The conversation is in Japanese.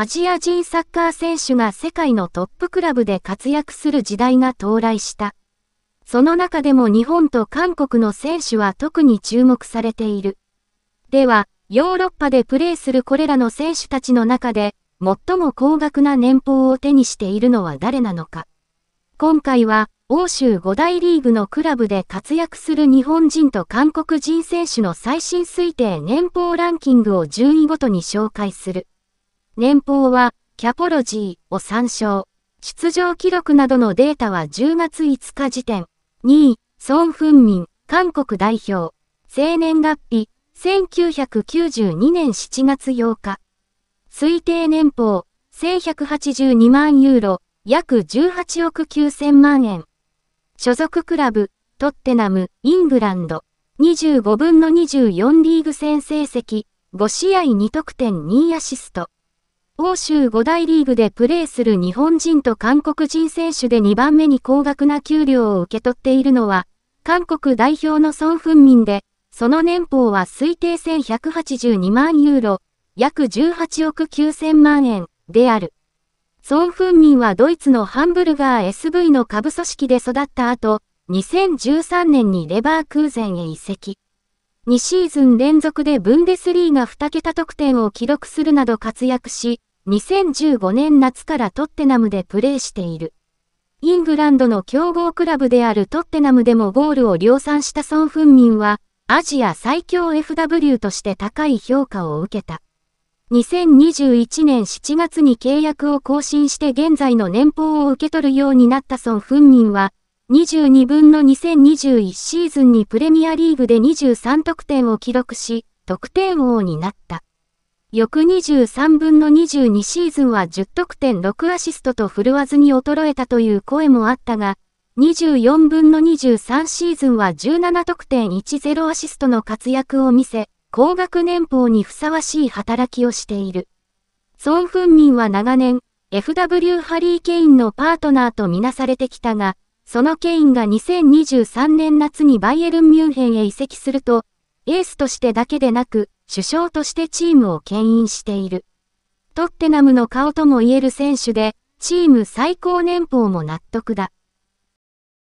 アジア人サッカー選手が世界のトップクラブで活躍する時代が到来した。その中でも日本と韓国の選手は特に注目されている。では、ヨーロッパでプレーするこれらの選手たちの中で、最も高額な年俸を手にしているのは誰なのか。今回は、欧州5大リーグのクラブで活躍する日本人と韓国人選手の最新推定年俸ランキングを順位ごとに紹介する。年俸は、キャポロジーを参照。出場記録などのデータは10月5日時点。2位、ソン・フンミン、韓国代表。生年月日、1992年7月8日。推定年俸、1182万ユーロ、約18億9000万円。所属クラブ、トッテナム、イングランド。25分の24リーグ戦成績、5試合2得点2アシスト。欧州5大リーグでプレーする日本人と韓国人選手で2番目に高額な給料を受け取っているのは、韓国代表のソン・フンミンで、その年俸は推定1182万ユーロ、約18億9000万円である。ソン・フンミンはドイツのハンブルガー SV の下部組織で育った後、2013年にレバークーゼンへ移籍。2シーズン連続でブンデスリーが2桁得点を記録するなど活躍し、2015年夏からトッテナムでプレーしている。イングランドの強豪クラブであるトッテナムでもゴールを量産したソン・フンミンは、アジア最強 FW として高い評価を受けた。2021年7月に契約を更新して現在の年俸を受け取るようになったソン・フンミンは、22分の2021シーズンにプレミアリーグで23得点を記録し、得点王になった。翌23分の22シーズンは10得点6アシストと振るわずに衰えたという声もあったが、24分の23シーズンは17得点10アシストの活躍を見せ、高額年俸にふさわしい働きをしている。ソン・フンミンは長年、FW ハリー・ケインのパートナーとみなされてきたが、そのケインが2023年夏にバイエルン・ミュンヘンへ移籍すると、エースとしてだけでなく、首相としてチームを牽引している。トッテナムの顔とも言える選手で、チーム最高年俸も納得だ。